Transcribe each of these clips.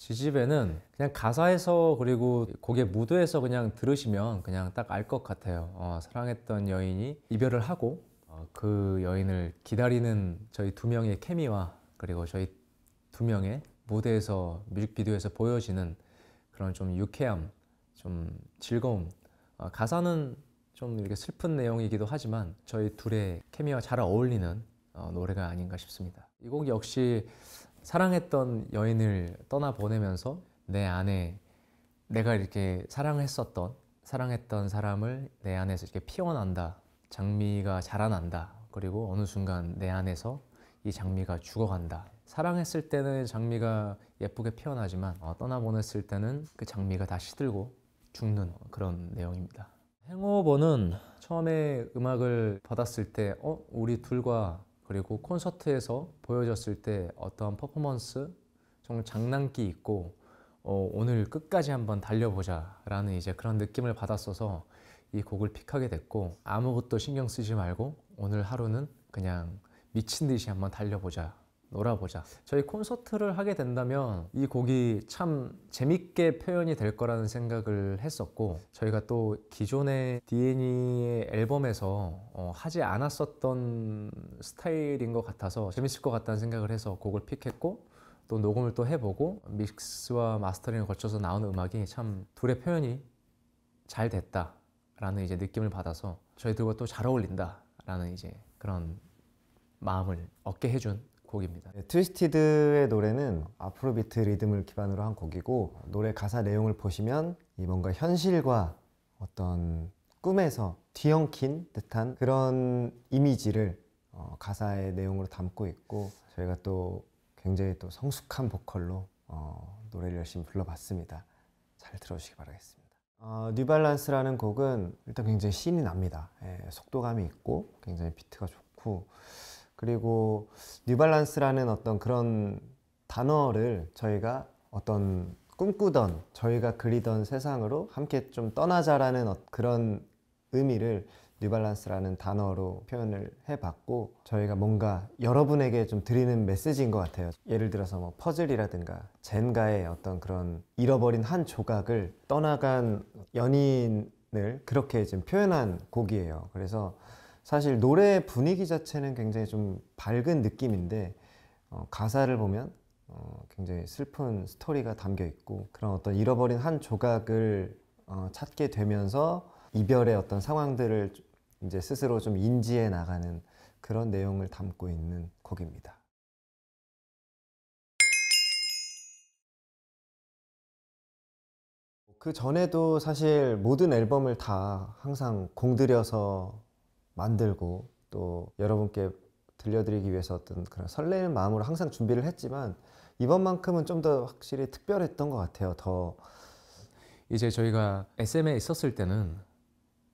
지집에는 그냥 가사에서 그리고 곡의 무드에서 그냥 들으시면 그냥 딱 알 것 같아요. 어, 사랑했던 여인이 이별을 하고 어, 그 여인을 기다리는 저희 두 명의 케미와 그리고 저희 두 명의 무대에서 뮤직비디오에서 보여지는 그런 좀 유쾌함, 좀 즐거움. 어, 가사는 좀 이렇게 슬픈 내용이기도 하지만 저희 둘의 케미와 잘 어울리는 어, 노래가 아닌가 싶습니다. 이 곡 역시 사랑했던 여인을 떠나보내면서 내 안에 내가 이렇게 사랑했었던 사랑했던 사람을 내 안에서 이렇게 피어난다 장미가 자라난다 그리고 어느 순간 내 안에서 이 장미가 죽어간다 사랑했을 때는 장미가 예쁘게 피어나지만 어, 떠나보냈을 때는 그 장미가 다 시들고 죽는 그런 내용입니다 행오버는 처음에 음악을 받았을 때 어? 우리 둘과 그리고 콘서트에서 보여줬을때 어떠한 퍼포먼스 정말 장난기 있고 어, 오늘 끝까지 한번 달려보자라는 이제 그런 느낌을 받았어서 이 곡을 픽하게 됐고 아무것도 신경 쓰지 말고 오늘 하루는 그냥 미친 듯이 한번 달려보자 놀아보자. 저희 콘서트를 하게 된다면 이 곡이 참 재밌게 표현이 될 거라는 생각을 했었고 저희가 또 기존의 디에니의 앨범에서 어, 하지 않았었던 스타일인 것 같아서 재밌을 것 같다는 생각을 해서 곡을 픽했고 또 녹음을 또 해보고 믹스와 마스터링을 거쳐서 나오는 음악이 참 둘의 표현이 잘 됐다라는 이제 느낌을 받아서 저희 둘과 또 잘 어울린다라는 이제 그런 마음을 얻게 해준 곡입니다. 네, 트위스티드의 노래는 아프로비트 리듬을 기반으로 한 곡이고 노래 가사 내용을 보시면 이 뭔가 현실과 어떤 꿈에서 뒤엉킨 듯한 그런 이미지를 어, 가사의 내용으로 담고 있고 저희가 또 굉장히 또 성숙한 보컬로 어, 노래를 열심히 불러봤습니다. 잘 들어주시기 바라겠습니다. 어, 뉴발란스라는 곡은 일단 굉장히 신이 납니다. 예, 속도감이 있고 굉장히 비트가 좋고 그리고 뉴발란스라는 어떤 그런 단어를 저희가 어떤 꿈꾸던 저희가 그리던 세상으로 함께 좀 떠나자라는 어, 그런 의미를 뉴발란스라는 단어로 표현을 해봤고 저희가 뭔가 여러분에게 좀 드리는 메시지인 것 같아요 예를 들어서 뭐 퍼즐이라든가 젠가의 어떤 그런 잃어버린 한 조각을 떠나간 연인을 그렇게 지금 표현한 곡이에요 그래서 사실 노래 분위기 자체는 굉장히 좀 밝은 느낌인데 어, 가사를 보면 어, 굉장히 슬픈 스토리가 담겨 있고 그런 어떤 잃어버린 한 조각을 어, 찾게 되면서 이별의 어떤 상황들을 이제 스스로 좀 인지해 나가는 그런 내용을 담고 있는 곡입니다. 그 전에도 사실 모든 앨범을 다 항상 공들여서 만들고 또 여러분께 들려드리기 위해서 어떤 그런 설레는 마음으로 항상 준비를 했지만 이번만큼은 좀 더 확실히 특별했던 것 같아요. 더 이제 저희가 SM에 있었을 때는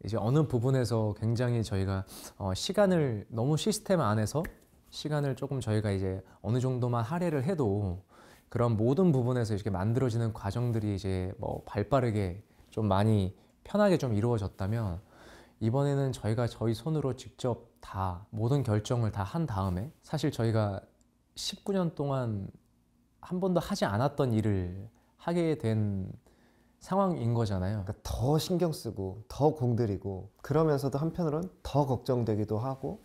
이제 어느 부분에서 굉장히 저희가 어 시간을 너무 시스템 안에서 시간을 조금 저희가 이제 어느 정도만 할애를 해도 그런 모든 부분에서 이렇게 만들어지는 과정들이 이제 뭐 발빠르게 좀 많이 편하게 좀 이루어졌다면 이번에는 저희가 저희 손으로 직접 다 모든 결정을 다 한 다음에 사실 저희가 19년 동안 한 번도 하지 않았던 일을 하게 된 상황인 거잖아요. 그러니까 더 신경 쓰고 더 공들이고 그러면서도 한편으론 더 걱정되기도 하고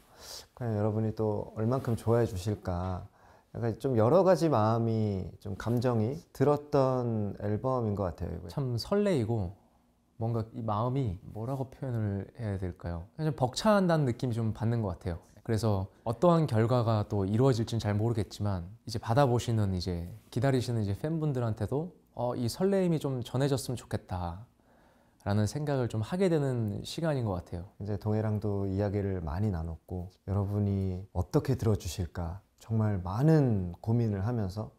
그냥 여러분이 또 얼만큼 좋아해 주실까 약간 좀 여러 가지 마음이 좀 감정이 들었던 앨범인 것 같아요. 이번에. 참 설레이고 뭔가 이 마음이 뭐라고 표현을 해야 될까요? 좀 벅차한다는 느낌이 좀 받는 것 같아요. 그래서 어떠한 결과가 또 이루어질지는 잘 모르겠지만 이제 받아보시는 이제 기다리시는 이제 팬분들한테도 어, 이 설레임이 좀 전해졌으면 좋겠다. 라는 생각을 좀 하게 되는 시간인 것 같아요. 이제 동해랑도 이야기를 많이 나눴고 여러분이 어떻게 들어주실까 정말 많은 고민을 하면서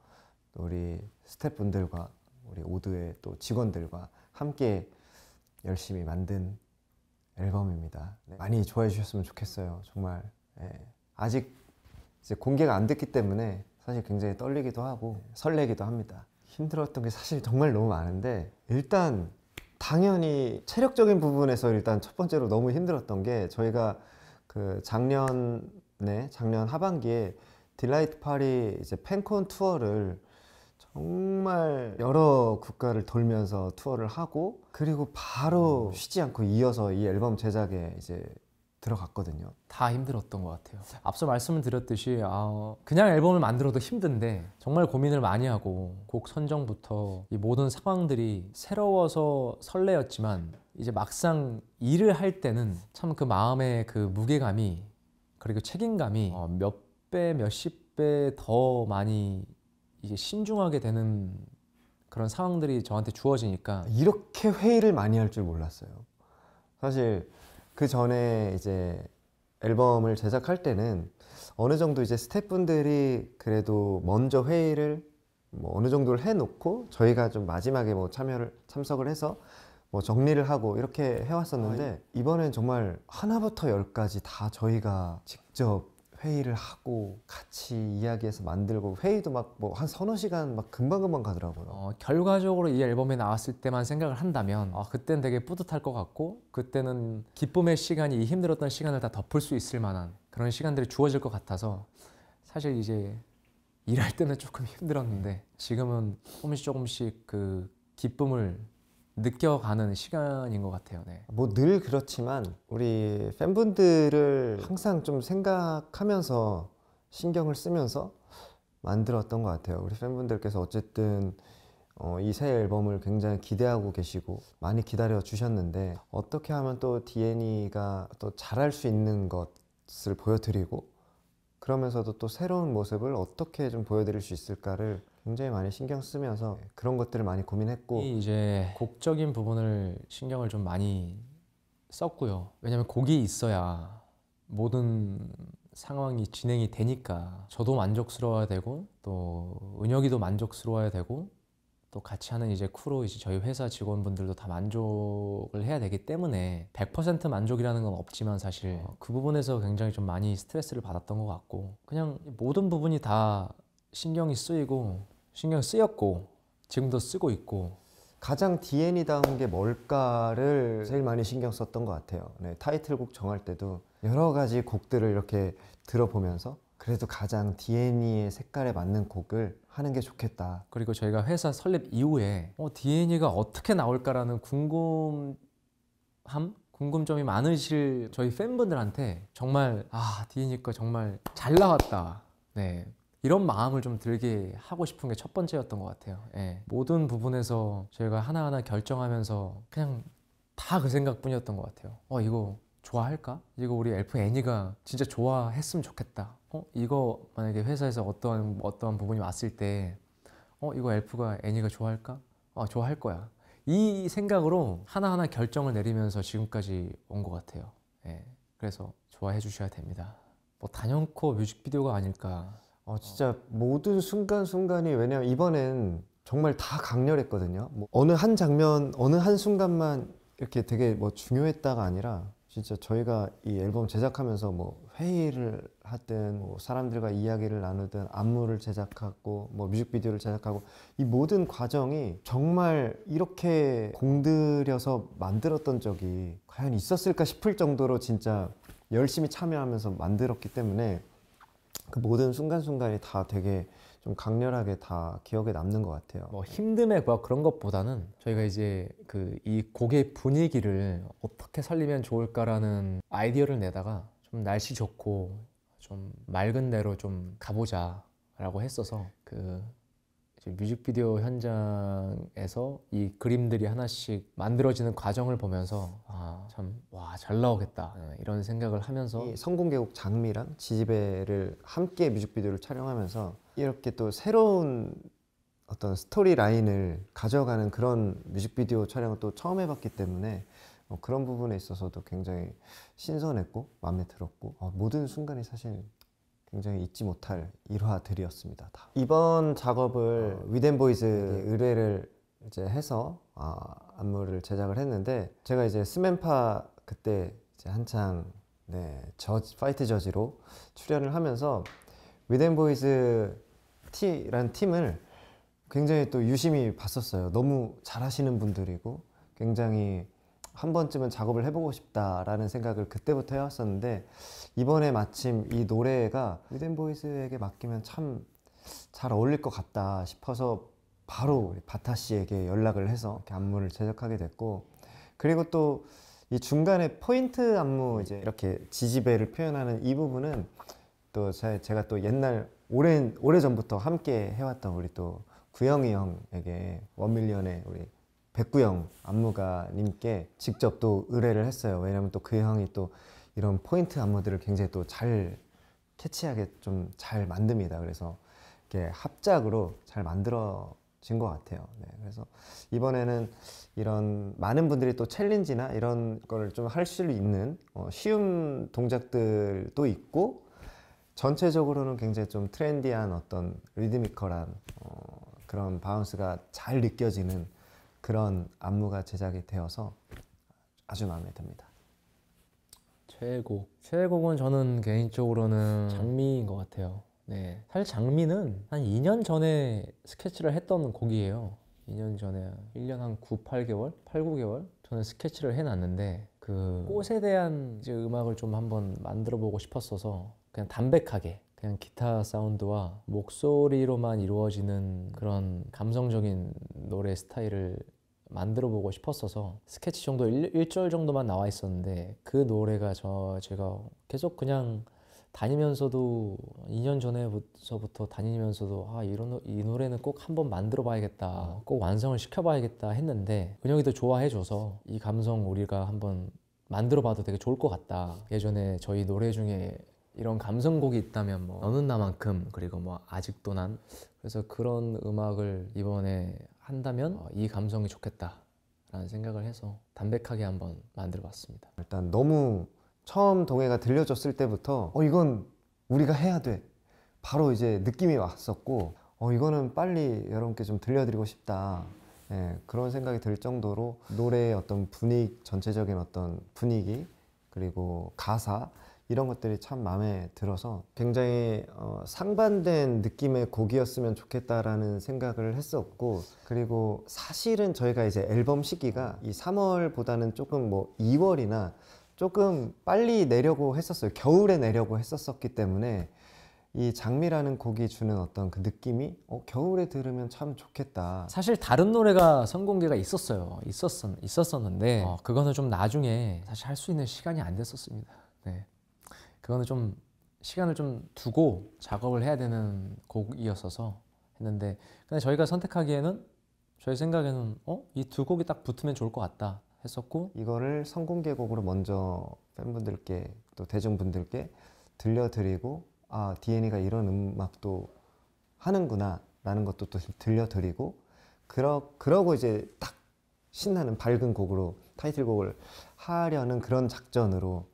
우리 스태프분들과 우리 오드의 또 직원들과 함께 열심히 만든 앨범입니다. 네. 많이 좋아해 주셨으면 좋겠어요. 정말 예. 아직 이제 공개가 안 됐기 때문에 사실 굉장히 떨리기도 하고 설레기도 합니다. 힘들었던 게 사실 정말 너무 많은데 일단 당연히 체력적인 부분에서 일단 첫 번째로 너무 힘들었던 게 저희가 그 작년에 작년 하반기에 딜라이트 파리 이제 팬콘 투어를 정말 여러 국가를 돌면서 투어를 하고 그리고 바로 음. 쉬지 않고 이어서 이 앨범 제작에 이제 들어갔거든요. 다 힘들었던 것 같아요. 앞서 말씀을 드렸듯이 아, 그냥 앨범을 만들어도 힘든데 정말 고민을 많이 하고 곡 선정부터 이 모든 상황들이 새로워서 설레었지만 이제 막상 일을 할 때는 참 그 마음의 그 무게감이 그리고 책임감이 어, 몇배 몇 십 배 더 많이 이게 신중하게 되는 그런 상황들이 저한테 주어지니까 이렇게 회의를 많이 할 줄 몰랐어요. 사실 그 전에 이제 앨범을 제작할 때는 어느 정도 이제 스태프분들이 그래도 먼저 회의를 뭐 어느 정도를 해놓고 저희가 좀 마지막에 뭐 참여를 참석을 해서 뭐 정리를 하고 이렇게 해왔었는데 아, 예. 이번엔 정말 하나부터 열까지 다 저희가 직접 회의를 하고 같이 이야기해서 만들고 회의도 막 뭐 한 서너 시간 막 금방금방 가더라고요. 어, 결과적으로 이 앨범이 나왔을 때만 생각을 한다면 아, 그땐 되게 뿌듯할 것 같고 그때는 기쁨의 시간이 이 힘들었던 시간을 다 덮을 수 있을 만한 그런 시간들이 주어질 것 같아서 사실 이제 일할 때는 조금 힘들었는데 지금은 조금씩 조금씩 그 기쁨을 느껴가는 시간인 것 같아요. 네. 뭐늘 그렇지만 우리 팬분들을 항상 좀 생각하면서 신경을 쓰면서 만들었던 것 같아요. 우리 팬분들께서 어쨌든 어, 이새 앨범을 굉장히 기대하고 계시고 많이 기다려 주셨는데 어떻게 하면 또 디엔이가 또 잘할 수 있는 것을 보여드리고 그러면서도 또 새로운 모습을 어떻게 좀 보여드릴 수 있을까를 굉장히 많이 신경 쓰면서 그런 것들을 많이 고민했고 이제 곡적인 부분을 신경을 좀 많이 썼고요. 왜냐면 곡이 있어야 모든 상황이 진행이 되니까 저도 만족스러워야 되고 또 은혁이도 만족스러워야 되고 또 같이 하는 이제 크로 이제 저희 회사 직원분들도 다 만족을 해야 되기 때문에 100% 만족이라는 건 없지만 사실 어. 그 부분에서 굉장히 좀 많이 스트레스를 받았던 것 같고 그냥 모든 부분이 다 신경이 쓰이고 신경 쓰였고 지금도 쓰고 있고 가장 DN이다운 게 뭘까를 제일 많이 신경 썼던 것 같아요. 네, 타이틀곡 정할 때도 여러 가지 곡들을 이렇게 들어보면서 그래도 가장 DNA의 색깔에 맞는 곡을 하는 게 좋겠다. 그리고 저희가 회사 설립 이후에 어, DNA가 어떻게 나올까라는 궁금함? 궁금점이 많으실 저희 팬분들한테 정말 아 d n a 거 정말 잘 나왔다. 네 이런 마음을 좀 들게 하고 싶은 게 첫 번째였던 것 같아요. 예. 모든 부분에서 저희가 하나하나 결정하면서 그냥 다 그 생각뿐이었던 것 같아요. 어 이거 좋아할까? 이거 우리 엘프 애니가 진짜 좋아했으면 좋겠다. 어 이거 만약에 회사에서 어떠한 어떠한 부분이 왔을 때, 어 이거 엘프가 애니가 좋아할까? 어 좋아할 거야. 이 생각으로 하나하나 결정을 내리면서 지금까지 온 것 같아요. 예. 그래서 좋아해 주셔야 됩니다. 뭐 단연코 뮤직비디오가 아닐까 어, 진짜 어. 모든 순간순간이 왜냐면 이번엔 정말 다 강렬했거든요. 뭐 어느 한 장면, 어느 한 순간만 이렇게 되게 뭐 중요했다가 아니라 진짜 저희가 이 앨범 제작하면서 뭐 회의를 하든 뭐 사람들과 이야기를 나누든 안무를 제작하고 뭐 뮤직비디오를 제작하고 이 모든 과정이 정말 이렇게 공들여서 만들었던 적이 과연 있었을까 싶을 정도로 진짜 열심히 참여하면서 만들었기 때문에 그 모든 순간순간이 다 되게 좀 강렬하게 다 기억에 남는 것 같아요. 뭐 힘듦에 뭐 그런 것보다는 저희가 이제 그 이 곡의 분위기를 어떻게 살리면 좋을까라는 아이디어를 내다가 좀 날씨 좋고 좀 맑은 데로 좀 가보자라고 했어서 그 뮤직비디오 현장에서 이 그림들이 하나씩 만들어지는 과정을 보면서 아, 참 와 잘 나오겠다 예, 이런 생각을 하면서 성공개곡 장미랑 지지배를 함께 뮤직비디오를 촬영하면서 이렇게 또 새로운 어떤 스토리 라인을 가져가는 그런 뮤직비디오 촬영을 또 처음 해봤기 때문에 어, 그런 부분에 있어서도 굉장히 신선했고 마음에 들었고 어, 모든 순간이 사실 굉장히 잊지 못할 일화들이었습니다. 다. 이번 작업을 어. 아, 위덴보이즈 네, 네. 의뢰를 이제 해서 아, 안무를 제작을 했는데 제가 이제 스맨파 그때 이제 한창 네, 저 파이트 저지로 출연을 하면서 위덴보이즈 T란 팀을 굉장히 또 유심히 봤었어요. 너무 잘하시는 분들이고 굉장히 한 번쯤은 작업을 해보고 싶다라는 생각을 그때부터 해왔었는데 이번에 마침 이 노래가 위덴보이스에게 맡기면 참 잘 어울릴 것 같다 싶어서 바로 바타 씨에게 연락을 해서 안무를 제작하게 됐고 그리고 또 이 중간에 포인트 안무 이제 이렇게 지지배를 표현하는 이 부분은 또 제가 또 옛날 오랜 오래 전부터 함께 해왔던 우리 또 구영이 형에게 원밀리언의 우리 백구영 안무가님께 직접 또 의뢰를 했어요. 왜냐면 또 그 형이 또 이런 포인트 안무들을 굉장히 또 잘 캐치하게 좀 잘 만듭니다. 그래서 이렇게 합작으로 잘 만들어진 것 같아요. 네, 그래서 이번에는 이런 많은 분들이 또 챌린지나 이런 거를 좀할 수 있는 어, 쉬운 동작들도 있고 전체적으로는 굉장히 좀 트렌디한 어떤 리드미컬한 어, 그런 바운스가 잘 느껴지는 그런 안무가 제작이 되어서 아주 마음에 듭니다. 최애곡. 최애곡은 저는 개인적으로는 장미인 것 같아요. 네. 사실 장미는 한 2년 전에 스케치를 했던 곡이에요. 2년 전에 1년 한 9, 8개월, 8, 9개월 전에 스케치를 해놨는데 그 꽃에 대한 이제 음악을 좀 한번 만들어 보고 싶었어서 그냥 담백하게 그냥 기타 사운드와 목소리로만 이루어지는 그런 감성적인 노래 스타일을 만들어 보고 싶었어서 스케치 정도 1, 절 정도만 나와 있었는데 그 노래가 저 제가 계속 그냥 다니면서도 2년 전에부터 다니면서도 아 이런 이 노래는 꼭 한번 만들어 봐야겠다 아. 꼭 완성을 시켜 봐야겠다 했는데 근영이도 좋아해 줘서 이 감성 우리가 한번 만들어 봐도 되게 좋을 것 같다 예전에 저희 노래 중에 이런 감성곡이 있다면 뭐 너는 나만큼 그리고 뭐 아직도 난 그래서 그런 음악을 이번에 한다면 어, 이 감성이 좋겠다라는 생각을 해서 담백하게 한번 만들어 봤습니다. 일단 너무 처음 동해가 들려줬을 때부터 어 이건 우리가 해야 돼. 바로 이제 느낌이 왔었고 어 이거는 빨리 여러분께 좀 들려드리고 싶다. 예, 그런 생각이 들 정도로 노래의 어떤 분위기 전체적인 어떤 분위기 그리고 가사 이런 것들이 참 마음에 들어서 굉장히 어, 상반된 느낌의 곡이었으면 좋겠다라는 생각을 했었고 그리고 사실은 저희가 이제 앨범 시기가 이 3월보다는 조금 뭐 2월이나 조금 빨리 내려고 했었어요. 겨울에 내려고 했었었기 때문에 이 장미라는 곡이 주는 어떤 그 느낌이 어, 겨울에 들으면 참 좋겠다. 사실 다른 노래가 선공개가 있었어요. 있었었, 있었었는데 어, 그거는 좀 나중에 사실 할 수 있는 시간이 안 됐었습니다. 네. 그거는 좀 시간을 좀 두고 작업을 해야 되는 곡이었어서 했는데 근데 저희가 선택하기에는 저희 생각에는 어? 이 두 곡이 딱 붙으면 좋을 것 같다 했었고 이거를 선공개곡으로 먼저 팬분들께 또 대중분들께 들려드리고 아 DNA가 이런 음악도 하는구나 라는 것도 또 들려드리고 그러, 그러고 이제 딱 신나는 밝은 곡으로 타이틀곡을 하려는 그런 작전으로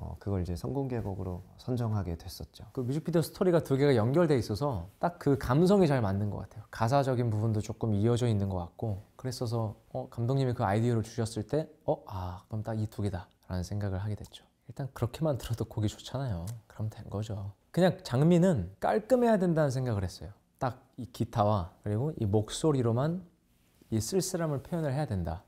어, 그걸 이제 성공개곡으로 선정하게 됐었죠. 그 뮤직비디오 스토리가 두 개가 연결돼 있어서 딱 그 감성이 잘 맞는 것 같아요. 가사적인 부분도 조금 이어져 있는 것 같고 그랬어서 어, 감독님이 그 아이디어를 주셨을 때 어, 아, 그럼 딱 이 두 개다라는 생각을 하게 됐죠. 일단 그렇게만 들어도 곡이 좋잖아요. 그럼 된 거죠. 그냥 장미는 깔끔해야 된다는 생각을 했어요. 딱 이 기타와 그리고 이 목소리로만 이 쓸쓸함을 표현을 해야 된다.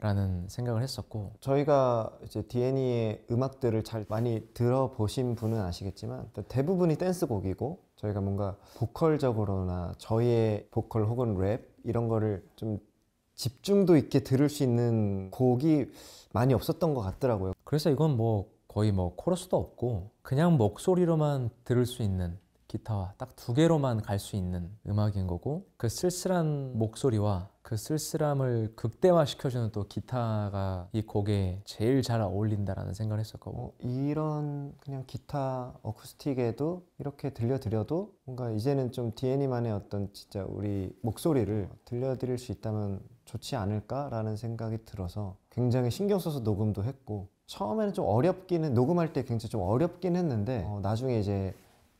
라는 생각을 했었고 저희가 이제 DNE의 음악들을 잘 많이 들어보신 분은 아시겠지만 대부분이 댄스곡이고 저희가 뭔가 보컬적으로나 저희의 보컬 혹은 랩 이런 거를 좀 집중도 있게 들을 수 있는 곡이 많이 없었던 것 같더라고요 그래서 이건 뭐 거의 뭐 코러스도 없고 그냥 목소리로만 들을 수 있는 기타 딱두 개로만 갈 수 있는 음악인 거고 그 쓸쓸한 목소리와 그 쓸쓸함을 극대화시켜주는 또 기타가 이 곡에 제일 잘 어울린다라는 생각을 했었고 어, 이런 그냥 기타 어쿠스틱에도 이렇게 들려드려도 뭔가 이제는 좀 디애니만의 어떤 진짜 우리 목소리를 들려드릴 수 있다면 좋지 않을까라는 생각이 들어서 굉장히 신경 써서 녹음도 했고 처음에는 좀 어렵기는 녹음할 때 굉장히 좀 어렵긴 했는데 어, 나중에 이제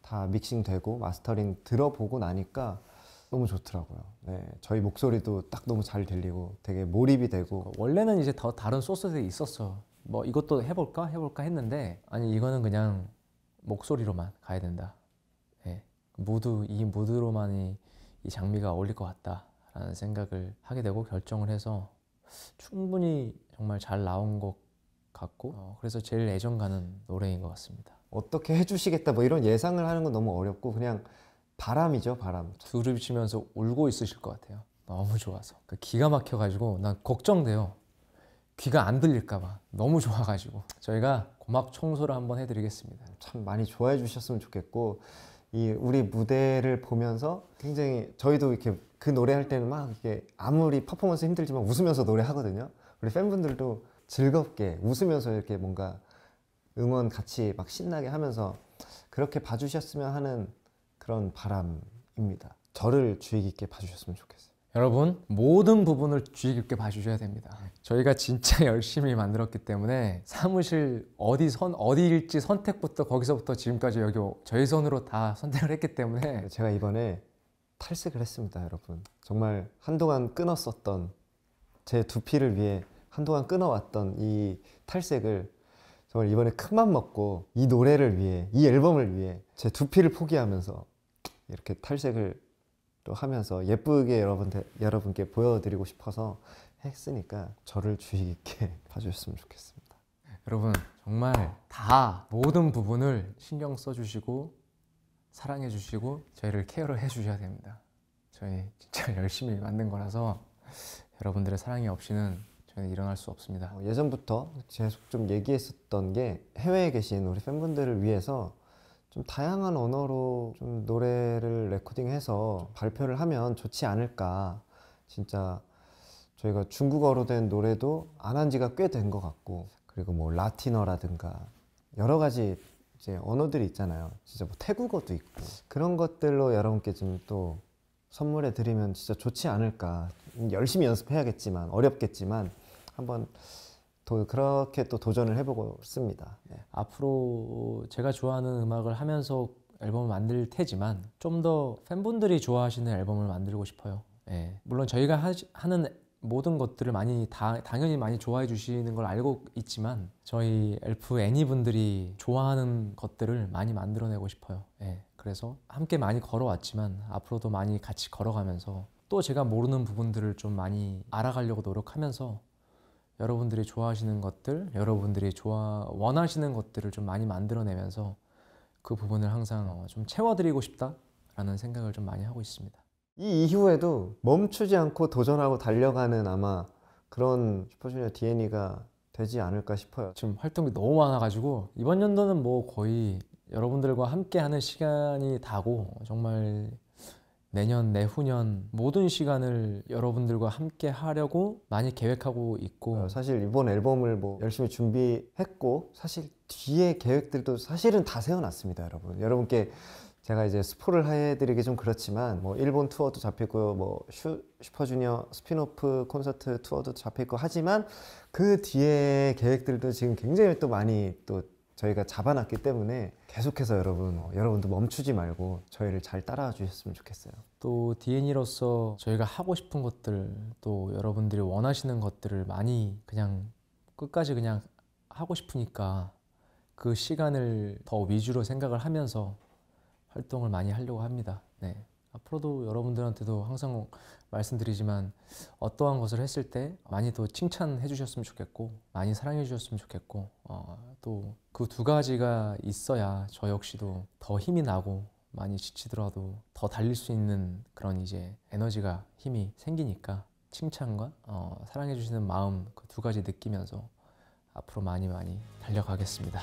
다 믹싱되고 마스터링 들어보고 나니까 너무 좋더라고요. 네, 저희 목소리도 딱 너무 잘 들리고 되게 몰입이 되고 원래는 이제 더 다른 소스들이 있었어. 뭐 이것도 해볼까 해볼까 했는데 아니 이거는 그냥 목소리로만 가야 된다. 네, 예. 무드 이 무드로만이 이 장미가 어울릴 것 같다라는 생각을 하게 되고 결정을 해서 충분히 정말 잘 나온 것 같고 어, 그래서 제일 애정 가는 노래인 것 같습니다. 어떻게 해주시겠다 뭐 이런 예상을 하는 건 너무 어렵고 그냥 바람이죠 바람. 두릅 치면서 울고 있으실 것 같아요. 너무 좋아서 그 기가 막혀가지고 난 걱정돼요. 귀가 안 들릴까봐 너무 좋아가지고 저희가 고막 청소를 한번 해드리겠습니다. 참 많이 좋아해 주셨으면 좋겠고 이 우리 무대를 보면서 굉장히 저희도 이렇게 그 노래할 때는 막 이게 아무리 퍼포먼스 힘들지만 웃으면서 노래하거든요. 우리 팬분들도 즐겁게 웃으면서 이렇게 뭔가 응원 같이 막 신나게 하면서 그렇게 봐주셨으면 하는 그런 바람입니다. 저를 주의 깊게 봐주셨으면 좋겠어요. 여러분 모든 부분을 주의 깊게 봐주셔야 됩니다. 저희가 진짜 열심히 만들었기 때문에 사무실 어디 선 어디일지 선택부터 거기서부터 지금까지 여기 저희 손으로 다 선택을 했기 때문에 네, 제가 이번에 탈색을 했습니다, 여러분. 정말 한동안 끊었었던 제 두피를 위해 한동안 끊어왔던 이 탈색을 정말 이번에 큰맘 먹고 이 노래를 위해 이 앨범을 위해 제 두피를 포기하면서 이렇게 탈색을 또 하면서 예쁘게 여러분 여러분께 보여드리고 싶어서 했으니까 저를 주의 깊게 봐주셨으면 좋겠습니다. 여러분 정말 다 모든 부분을 신경 써주시고 사랑해주시고 저희를 케어를 해주셔야 됩니다. 저희 진짜 열심히 만든 거라서 여러분들의 사랑이 없이는 네, 일어날 수 없습니다. 어, 예전부터 계속 좀 얘기했었던 게 해외에 계신 우리 팬분들을 위해서 좀 다양한 언어로 좀 노래를 레코딩해서 발표를 하면 좋지 않을까. 진짜 저희가 중국어로 된 노래도 안 한 지가 꽤 된 것 같고 그리고 뭐 라틴어라든가 여러 가지 이제 언어들이 있잖아요. 진짜 뭐 태국어도 있고 그런 것들로 여러분께 좀 또 선물해 드리면 진짜 좋지 않을까. 열심히 연습해야겠지만 어렵겠지만 한번 도, 그렇게 또 도전을 해보고 있습니다. 네. 앞으로 제가 좋아하는 음악을 하면서 앨범을 만들 테지만 좀 더 팬분들이 좋아하시는 앨범을 만들고 싶어요. 네. 물론 저희가 하 하는 모든 것들을 많이 다, 당연히 많이 좋아해 주시는 걸 알고 있지만 저희 엘프 애니 분들이 좋아하는 것들을 많이 만들어내고 싶어요. 네. 그래서 함께 많이 걸어왔지만 앞으로도 많이 같이 걸어가면서 또 제가 모르는 부분들을 좀 많이 알아가려고 노력하면서 여러분들이 좋아하시는 것들, 여러분들이 좋아 원하시는 것들을 좀 많이 만들어내면서 그 부분을 항상 어, 좀 채워드리고 싶다라는 생각을 좀 많이 하고 있습니다. 이 이후에도 멈추지 않고 도전하고 달려가는 아마 그런 슈퍼주니어 DNA가 되지 않을까 싶어요. 지금 활동이 너무 많아가지고 이번 연도는 뭐 거의 여러분들과 함께하는 시간이 다고 정말 내년, 내후년 모든 시간을 여러분들과 함께 하려고 많이 계획하고 있고 어, 사실 이번 앨범을 뭐 열심히 준비했고 사실 뒤에 계획들도 사실은 다 세워놨습니다, 여러분. 여러분께 제가 이제 스포를 해드리기 좀 그렇지만 뭐 일본 투어도 잡혔고 뭐 슈, 슈퍼주니어 스피노프 콘서트 투어도 잡혔고 하지만 그 뒤에 계획들도 지금 굉장히 또 많이 또 저희가 잡아놨기 때문에 계속해서 여러분 어, 여러분도 멈추지 말고 저희를 잘 따라와 주셨으면 좋겠어요. 또 DN이로서 저희가 하고 싶은 것들 또 여러분들이 원하시는 것들을 많이 그냥 끝까지 그냥 하고 싶으니까 그 시간을 더 위주로 생각을 하면서 활동을 많이 하려고 합니다. 네. 앞으로도 여러분들한테도 항상 말씀드리지만 어떠한 것을 했을 때 많이 더 칭찬해 주셨으면 좋겠고 많이 사랑해 주셨으면 좋겠고 어, 또그 두 가지가 있어야 저 역시도 더 힘이 나고 많이 지치더라도 더 달릴 수 있는 그런 이제 에너지가 힘이 생기니까 칭찬과 어, 사랑해 주시는 마음 그 두 가지 느끼면서 앞으로 많이 많이 달려가겠습니다.